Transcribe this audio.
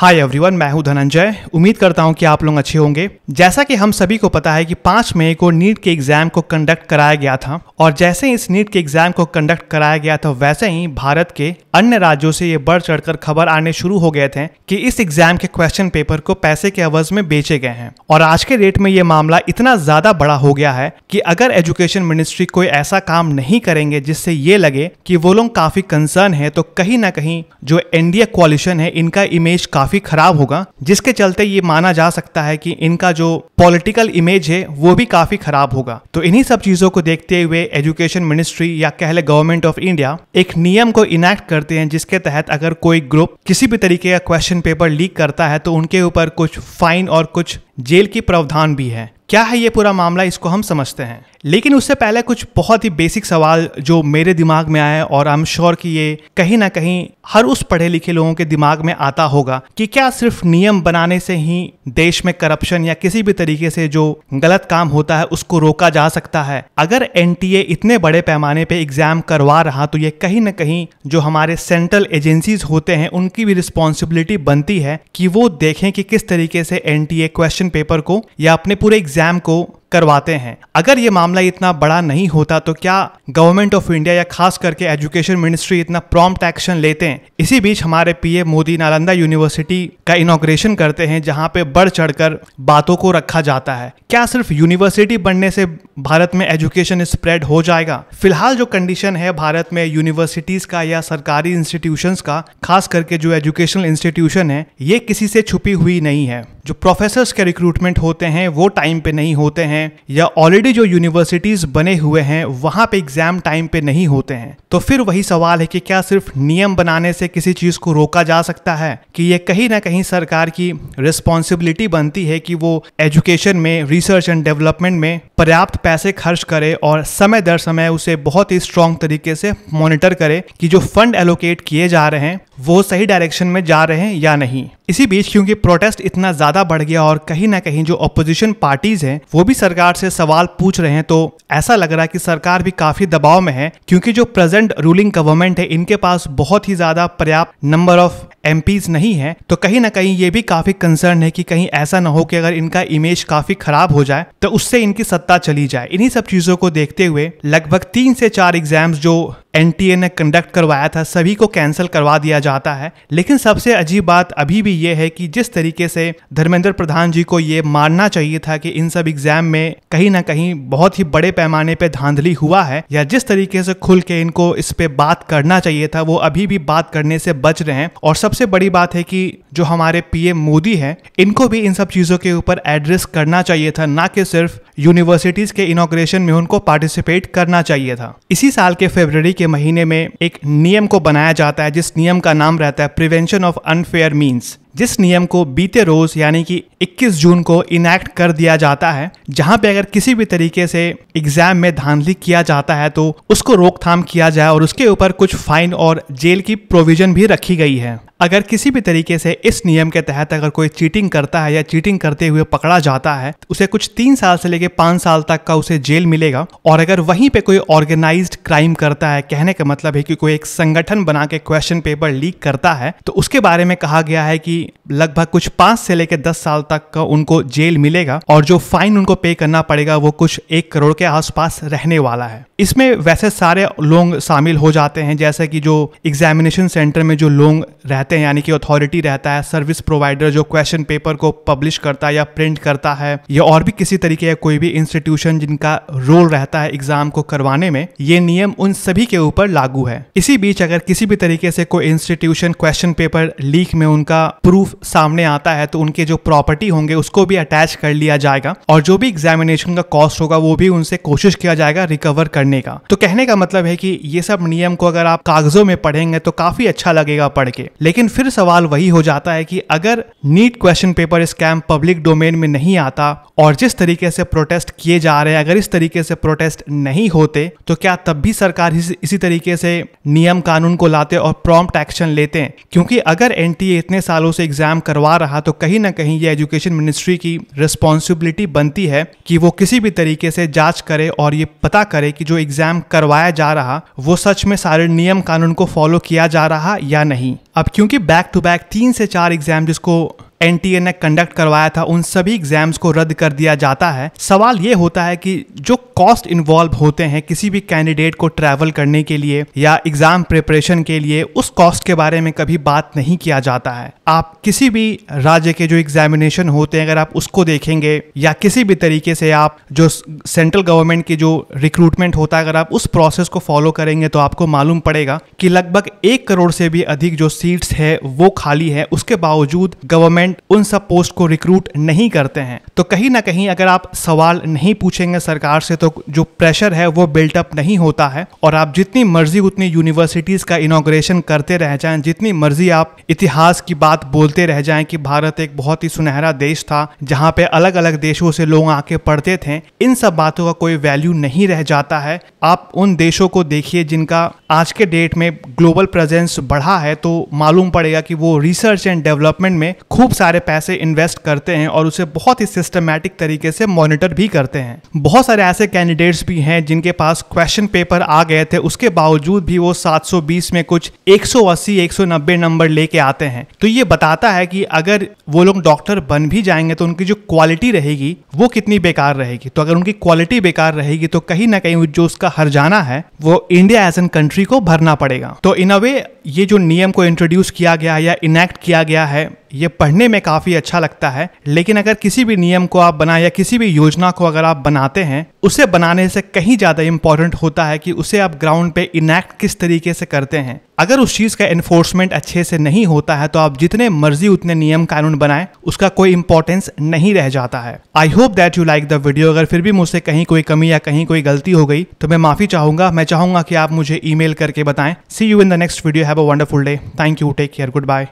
hi everyone मैं हूं धनंजय उम्मीद करता हूं कि आप लोग अच्छे होंगे जैसा कि हम सभी को पता है कि पांच मई को नीट के एग्जाम को कंडक्ट कराया गया था और जैसे ही इस नीट के एग्जाम को कंडक्ट कराया गया था वैसे ही भारत के अन्य राज्यों से ये बढ़ चढ़कर खबर आने शुरू हो गए थे कि इस एग्जाम के क्वेश्चन पेपर को पैसे के अवज में बेचे गए हैं और आज के डेट में ये मामला इतना ज्यादा बड़ा हो गया है कि अगर एजुकेशन मिनिस्ट्री कोई ऐसा काम नहीं करेंगे जिससे ये लगे कि वो लोग काफी कंसर्न है तो कहीं ना कहीं जो एनडीए क्वालिशन है इनका इमेज काफी काफ़ी ख़राब होगा जिसके चलते ये माना जा सकता है कि इनका जो पॉलिटिकल इमेज है वो भी काफ़ी ख़राब होगा तो इन्हीं सब चीज़ों को देखते हुए एजुकेशन मिनिस्ट्री या कहले गवर्नमेंट ऑफ इंडिया एक नियम को इनैक्ट करते हैं जिसके तहत अगर कोई ग्रुप किसी भी तरीके का क्वेश्चन पेपर लीक करता है तो उनके ऊपर कुछ फाइन और कुछ जेल की प्रावधान भी है क्या है ये पूरा मामला इसको हम समझते हैं लेकिन उससे पहले कुछ बहुत ही बेसिक सवाल जो मेरे दिमाग में आए और आई एम श्योर कि ये कहीं ना कहीं हर उस पढ़े लिखे लोगों के दिमाग में आता होगा कि क्या सिर्फ नियम बनाने से ही देश में करप्शन या किसी भी तरीके से जो गलत काम होता है उसको रोका जा सकता है अगर एन इतने बड़े पैमाने पर एग्जाम करवा रहा तो ये कहीं ना कहीं जो हमारे सेंट्रल एजेंसीज होते हैं उनकी भी रिस्पॉन्सिबिलिटी बनती है कि वो देखें कि किस तरीके से एन क्वेश्चन पेपर को या अपने पूरे एग्जाम को करवाते हैं अगर ये मामला इतना बड़ा नहीं होता तो क्या गवर्नमेंट ऑफ इंडिया या खास करके एजुकेशन मिनिस्ट्री इतना प्रॉम्प्ट एक्शन लेते हैं इसी बीच हमारे पीएम मोदी नालंदा यूनिवर्सिटी का इनोग्रेशन करते हैं जहां पे बढ़ चढ़कर बातों को रखा जाता है क्या सिर्फ यूनिवर्सिटी बनने से भारत में एजुकेशन स्प्रेड हो जाएगा फिलहाल जो कंडीशन है भारत में यूनिवर्सिटीज का या सरकारी इंस्टीट्यूशन का खास करके जो एजुकेशनल इंस्टीट्यूशन है ये किसी से छुपी हुई नहीं है जो प्रोफेसर्स के रिक्रूटमेंट होते हैं वो टाइम पे नहीं होते हैं या ऑलरेडी जो यूनिवर्सिटीज़ बने हुए हैं वहाँ पे एग्ज़ाम टाइम पे नहीं होते हैं तो फिर वही सवाल है कि क्या सिर्फ नियम बनाने से किसी चीज़ को रोका जा सकता है कि ये कहीं ना कहीं सरकार की रिस्पॉन्सिबिलिटी बनती है कि वो एजुकेशन में रिसर्च एंड डेवलपमेंट में पर्याप्त पैसे खर्च करे और समय दर समय उसे बहुत ही स्ट्रॉन्ग तरीके से मॉनिटर करे कि जो फंड एलोकेट किए जा रहे हैं वो सही डायरेक्शन में जा रहे हैं या नहीं इसी बीच क्योंकि प्रोटेस्ट इतना ज्यादा बढ़ गया और कहीं ना कहीं जो अपोजिशन पार्टीज हैं वो भी सरकार से सवाल पूछ रहे हैं तो ऐसा लग रहा है कि सरकार भी काफी दबाव में है क्योंकि जो प्रेजेंट रूलिंग गवर्नमेंट है इनके पास बहुत ही ज्यादा पर्याप्त नंबर ऑफ एम नहीं है तो कहीं ना कहीं ये भी काफी कंसर्न है कि कहीं ऐसा ना हो कि अगर इनका इमेज काफी खराब हो जाए तो उससे इनकी सत्ता चली जाए इन्हीं सब चीजों को देखते हुए लगभग तीन से चार एग्जाम्स जो एन ने कंडक्ट करवाया था सभी को कैंसिल करवा दिया जाता है लेकिन सबसे अजीब बात अभी भी ये है कि जिस तरीके से धर्मेंद्र प्रधान जी को ये मानना चाहिए था कि इन सब एग्जाम में कहीं ना कहीं बहुत ही बड़े पैमाने पर धांधली हुआ है या जिस तरीके से खुल के इनको इस पे बात करना चाहिए था वो अभी भी बात करने से बच रहे हैं और सबसे बड़ी बात है कि जो हमारे पीएम मोदी हैं इनको भी इन सब चीज़ों के ऊपर एड्रेस करना चाहिए था ना कि सिर्फ यूनिवर्सिटीज़ के इनोग्रेशन में उनको पार्टिसिपेट करना चाहिए था इसी साल के फरवरी के महीने में एक नियम को बनाया जाता है जिस नियम का नाम रहता है प्रिवेंशन ऑफ अनफेयर मीन्स जिस नियम को बीते रोज यानी कि 21 जून को इनैक्ट कर दिया जाता है जहां पे अगर किसी भी तरीके से एग्जाम में धांधली किया जाता है तो उसको रोकथाम किया जाए और उसके ऊपर कुछ फाइन और जेल की प्रोविजन भी रखी गई है अगर किसी भी तरीके से इस नियम के तहत अगर कोई चीटिंग करता है या चीटिंग करते हुए पकड़ा जाता है तो उसे कुछ तीन साल से लेकर पाँच साल तक का उसे जेल मिलेगा और अगर वहीं पे कोई ऑर्गेनाइज्ड क्राइम करता है कहने का मतलब है कि कोई एक संगठन बना के क्वेश्चन पेपर लीक करता है तो उसके बारे में कहा गया है कि लगभग कुछ पाँच से लेकर दस साल तक का उनको जेल मिलेगा और जो फाइन उनको पे करना पड़ेगा वो कुछ एक करोड़ के आसपास रहने वाला है इसमें वैसे सारे लोग शामिल हो जाते हैं जैसे कि जो एग्जामिनेशन सेंटर में जो लोग रहते हैं यानी कि अथॉरिटी रहता है सर्विस प्रोवाइडर जो क्वेश्चन पेपर को पब्लिश करता है या प्रिंट करता है या और भी किसी तरीके का कोई भी इंस्टीट्यूशन जिनका रोल रहता है एग्जाम को करवाने में ये नियम उन सभी के ऊपर लागू है इसी बीच अगर किसी भी तरीके से कोई इंस्टीट्यूशन क्वेश्चन पेपर लीक में उनका प्रूफ सामने आता है तो उनके जो प्रॉपर्टी प्रॉपर्टी होंगे उसको भी अटैच कर लिया जाएगा और जो भी एग्जामिनेशन का कॉस्ट होगा वो भी उनसे कोशिश किया जाएगा रिकवर करने का तो कहने का मतलब है कि ये सब नियम को अगर आप कागजों में पढ़ेंगे तो काफी अच्छा लगेगा पढ़ के लेकिन फिर सवाल वही हो जाता है कि अगर NEET question paper scam public domain में नहीं आता और जिस तरीके से प्रोटेस्ट किए जा रहे हैं अगर इस तरीके से प्रोटेस्ट नहीं होते तो क्या तब भी सरकार इसी तरीके से नियम कानून को लाते और प्रॉम्प्ट एक्शन लेते हैं क्योंकि अगर एन इतने सालों से एग्जाम करवा रहा तो कहीं ना कहीं ये एजुकेशन एजुकेशन मिनिस्ट्री की रिस्पॉन्सिबिलिटी बनती है कि वो किसी भी तरीके से जांच करे और ये पता करे कि जो एग्ज़ाम करवाया जा रहा वो सच में सारे नियम कानून को फॉलो किया जा रहा या नहीं अब क्योंकि बैक टू बैक तीन से चार एग्ज़ाम जिसको एन ने कंडक्ट करवाया था उन सभी एग्जाम्स को रद्द कर दिया जाता है सवाल ये होता है कि जो कॉस्ट इन्वॉल्व होते हैं किसी भी कैंडिडेट को ट्रैवल करने के लिए या एग्जाम प्रिपरेशन के लिए उस कॉस्ट के बारे में कभी बात नहीं किया जाता है आप किसी भी राज्य के जो एग्जामिनेशन होते हैं अगर आप उसको देखेंगे या किसी भी तरीके से आप जो सेंट्रल गवर्नमेंट की जो रिक्रूटमेंट होता है अगर आप उस प्रोसेस को फॉलो करेंगे तो आपको मालूम पड़ेगा कि लगभग एक करोड़ से भी अधिक जो सीट्स है वो खाली है उसके बावजूद गवर्नमेंट गवर्नमेंट उन सब पोस्ट को रिक्रूट नहीं करते हैं तो कहीं ना कहीं अगर आप सवाल नहीं पूछेंगे सरकार से तो जो प्रेशर है वो बिल्टअप नहीं होता है और आप जितनी मर्जी उतनी यूनिवर्सिटीज़ का इनोग्रेशन करते रह जाए जितनी मर्जी आप इतिहास की बात बोलते रह जाए कि भारत एक बहुत ही सुनहरा देश था जहाँ पे अलग अलग देशों से लोग आके पढ़ते थे इन सब बातों का कोई वैल्यू नहीं रह जाता है आप उन देशों को देखिए जिनका आज के डेट में ग्लोबल प्रेजेंस बढ़ा है तो मालूम पड़ेगा कि वो रिसर्च एंड डेवलपमेंट में खूब सारे पैसे इन्वेस्ट करते हैं और उसे बहुत ही सिस्टमैटिक तरीके से मॉनिटर भी करते हैं बहुत सारे ऐसे कैंडिडेट्स भी हैं जिनके पास क्वेश्चन पेपर आ गए थे उसके बावजूद भी वो 720 में कुछ 180 190 नंबर लेके आते हैं तो ये बताता है कि अगर वो लोग डॉक्टर बन भी जाएंगे तो उनकी जो क्वालिटी रहेगी वो कितनी बेकार रहेगी तो अगर उनकी क्वालिटी बेकार रहेगी तो कहीं ना कहीं जो उसका का हर्जाना है वो इंडिया एज एन कंट्री को भरना पड़ेगा तो इन अ वे ये जो नियम को इंट्रोड्यूस किया गया है या इनैक्ट किया गया है ये पढ़ने में काफ़ी अच्छा लगता है लेकिन अगर किसी भी नियम को आप बनाए या किसी भी योजना को अगर आप बनाते हैं उसे बनाने से कहीं ज़्यादा इंपॉर्टेंट होता है कि उसे आप ग्राउंड पे इनैक्ट किस तरीके से करते हैं अगर उस चीज़ का एनफोर्समेंट अच्छे से नहीं होता है तो आप जितने मर्जी उतने नियम कानून बनाए उसका कोई इंपॉर्टेंस नहीं रह जाता है I hope that you like the video अगर फिर भी मुझसे कहीं कोई कमी या कहीं कोई गलती हो गई तो मैं माफ़ी चाहूंगा मैं चाहूंगा कि आप मुझे ईमेल करके बताएं see you in the next video have a wonderful day thank you take care good bye